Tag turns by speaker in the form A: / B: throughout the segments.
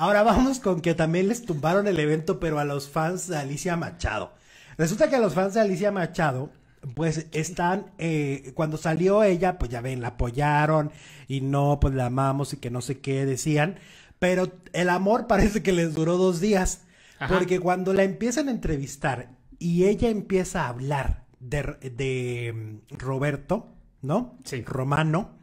A: Ahora vamos con que también les tumbaron el evento, pero a los fans de Alicia Machado. Resulta que a los fans de Alicia Machado, pues están, eh, cuando salió ella, pues ya ven, la apoyaron y no, pues la amamos y que no sé qué decían, pero el amor parece que les duró dos días, porque cuando la empiezan a entrevistar y ella empieza a hablar de, de mm, Roberto, ¿no? Sí. Romano,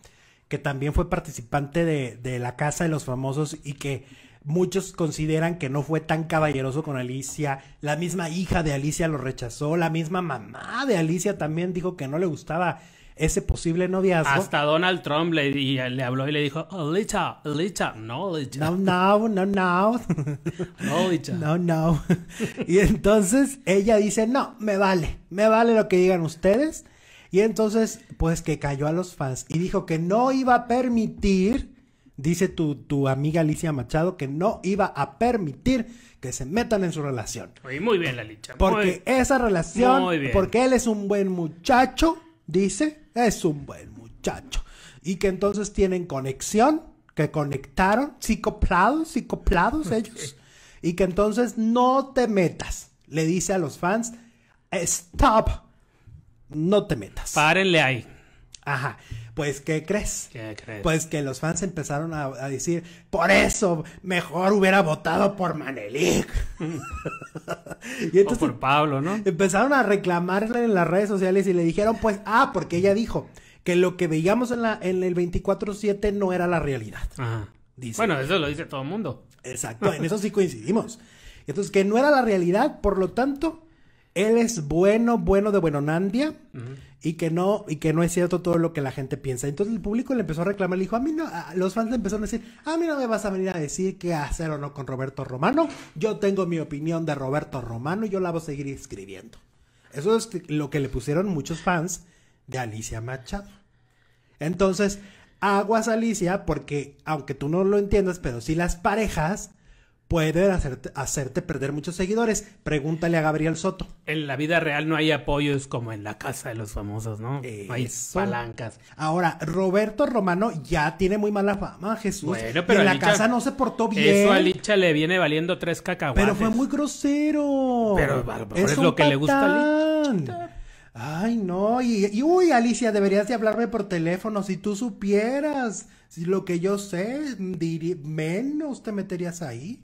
A: que también fue participante de, de La Casa de los Famosos y que Muchos consideran que no fue tan caballeroso con Alicia. La misma hija de Alicia lo rechazó. La misma mamá de Alicia también dijo que no le gustaba ese posible noviazgo. Hasta Donald Trump le, le habló y le dijo, Alicia, Alicia, no, No, no, no, no. No, Alicia. No, no. Y entonces ella dice, no, me vale, me vale lo que digan ustedes. Y entonces, pues que cayó a los fans y dijo que no iba a permitir dice tu, tu amiga Alicia Machado que no iba a permitir que se metan en su relación. muy bien, licha Porque esa relación, porque él es un buen muchacho, dice, es un buen muchacho. Y que entonces tienen conexión, que conectaron, psicoplados, psicoplados ellos. y que entonces no te metas, le dice a los fans, stop, no te metas. Párenle ahí. Ajá. Pues, ¿qué crees? ¿Qué crees? Pues que los fans empezaron a, decir, por eso mejor hubiera votado por Manelik. y o por Pablo, ¿no? Empezaron a reclamarle en las redes sociales y le dijeron, pues, ah, porque ella dijo que lo que veíamos en, la, en el 24-7 no era la realidad. Bueno, eso lo dice todo el mundo. Exacto, en eso sí coincidimos. Entonces, que no era la realidad, por lo tanto, él es bueno, bueno de Buenonandia y que no y que no es cierto todo lo que la gente piensa. Entonces el público le empezó a reclamar, le dijo, a mí no, los fans le empezaron a decir, a mí no me vas a venir a decir qué hacer o no con Roberto Romano, yo tengo mi opinión de Roberto Romano y yo la voy a seguir escribiendo. Eso es lo que le pusieron muchos fans de Alicia Machado. Entonces, aguas Alicia, porque aunque tú no lo entiendas, pero si las parejas puede hacerte, perder muchos seguidores. Pregúntale a Gabriel Soto. En la vida real no hay apoyos como en la casa de los famosos, ¿no? hay palancas. Ahora, Roberto Romano ya tiene muy mala fama, Jesús. Bueno, pero en la casa no se portó bien. Eso a Licha le viene valiendo tres cacahuates. Pero fue muy grosero. Pero es, lo que le gusta a Licha. Ay, no, y, uy, Alicia, deberías de hablarme por teléfono si tú supieras lo que yo sé, menos te meterías ahí.